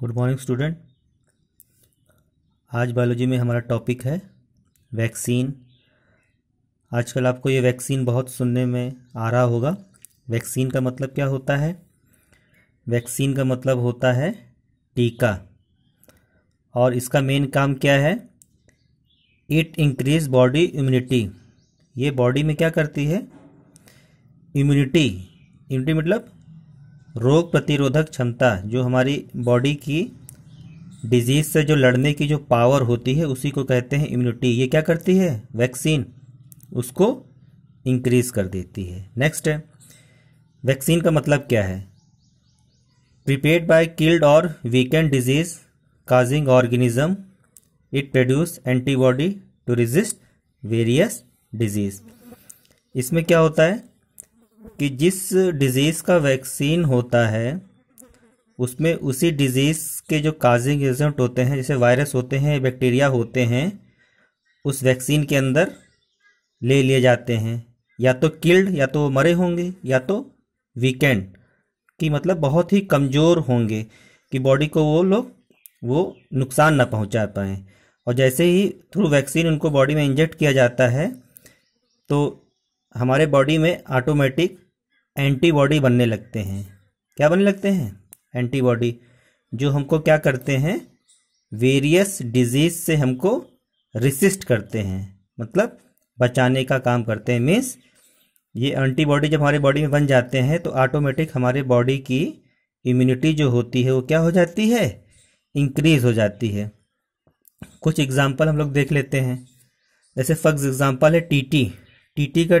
good morning student आज biology में हमारा टॉपिक है वैक्सीन आजकल आपको ये वैक्सीन बहुत सुनने में आ रहा होगा वैक्सीन का मतलब क्या होता है वैक्सीन का मतलब होता है टीका और इसका मेन काम क्या है इट इंक्रीज बॉडी इम्यूनिटी ये बॉडी में क्या करती है इम्यूनिटी इम्यूनिटी मतलब रोग प्रतिरोधक क्षमता जो हमारी बॉडी की डिजीज से जो लड़ने की जो पावर होती है उसी को कहते हैं इम्यूनिटी ये क्या करती है वैक्सीन उसको इंक्रीज कर देती है नेक्स्ट है वैक्सीन का मतलब क्या है प्रिपेड बाय किल्ड और weakened disease causing organism it produce antibody to resist various disease इसमें क्या होता है कि जिस डिज़ीज़ का वैक्सीन होता है उसमें उसी डिज़ीज़ के जो काजिंग एजेंट होते हैं जैसे वायरस होते हैं बैक्टीरिया होते हैं उस वैक्सीन के अंदर ले लिए जाते हैं या तो किल्ड या तो मरे होंगे या तो वीकेंड कि मतलब बहुत ही कमज़ोर होंगे कि बॉडी को वो लोग वो नुकसान ना पहुंचा पाएँ और जैसे ही थ्रू वैक्सीन उनको बॉडी में इंजेक्ट किया जाता है तो हमारे बॉडी में ऑटोमेटिक एंटीबॉडी बनने लगते हैं क्या बनने लगते हैं एंटीबॉडी जो हमको क्या करते हैं वेरियस डिजीज से हमको रिसिस्ट करते हैं मतलब बचाने का काम करते हैं मीन्स ये एंटीबॉडी जब हमारे बॉडी में बन जाते हैं तो ऑटोमेटिक हमारे बॉडी की इम्यूनिटी जो होती है वो क्या हो जाती है इंक्रीज हो जाती है कुछ एग्जाम्पल हम लोग देख लेते हैं जैसे फॉर एग्जाम्पल है टीटी टीटी का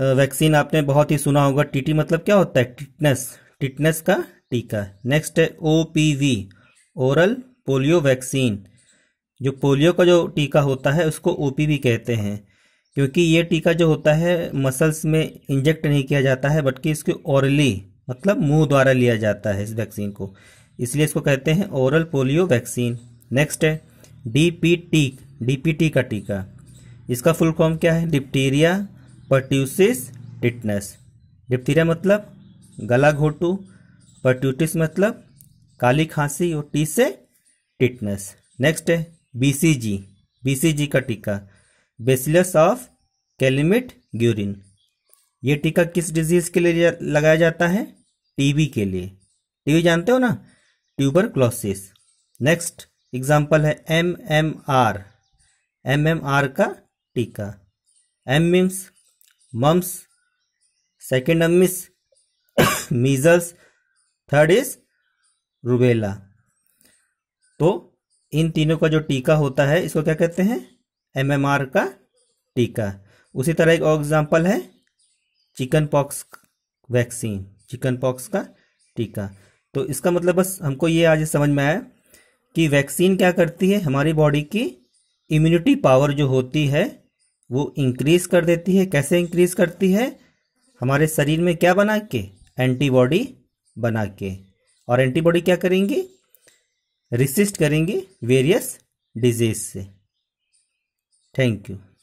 वैक्सीन आपने बहुत ही सुना होगा टीटी मतलब क्या होता है टिटनेस टिटनेस का टीका नेक्स्ट है ओ ओरल पोलियो वैक्सीन जो पोलियो का जो टीका होता है उसको ओ कहते हैं क्योंकि ये टीका जो होता है मसल्स में इंजेक्ट नहीं किया जाता है बल्कि इसको औरली मतलब मुंह द्वारा लिया जाता है इस वैक्सीन को इसलिए इसको कहते हैं ओरल पोलियो वैक्सीन नेक्स्ट है D P T D P T का टीका इसका फुल फॉर्म क्या है डिप्टीरिया परट्यूसिस टिटनेस डिप्थीरिया मतलब गला घोटू परट्यूटिस मतलब काली खांसी और टी से टिटनेस नेक्स्ट है बीसीजी बीसीजी का टीका बेसिलस ऑफ कैलिमिट ग्यूरिन ये टीका किस डिजीज़ के लिए लगाया जाता है टीबी के लिए टीबी जानते हो ना ट्यूबर क्लोसिस नेक्स्ट एग्जाम्पल है M M R M M R का टीका M means mumps second term measles third is rubella तो इन तीनों का जो टीका होता है इसको क्या कहते हैं एमएमआर का टीका उसी तरह एक और एग्जाम्पल है chickenpox vaccine chickenpox का टीका तो इसका मतलब बस हमको ये आज समझ में आया कि वैक्सीन क्या करती है हमारी बॉडी की इम्यूनिटी पावर जो होती है वो इंक्रीज कर देती है कैसे इंक्रीज करती है हमारे शरीर में क्या बना के एंटीबॉडी बना के और एंटीबॉडी क्या करेंगी रिसिस्ट करेंगी वेरियस डिजीज से थैंक यू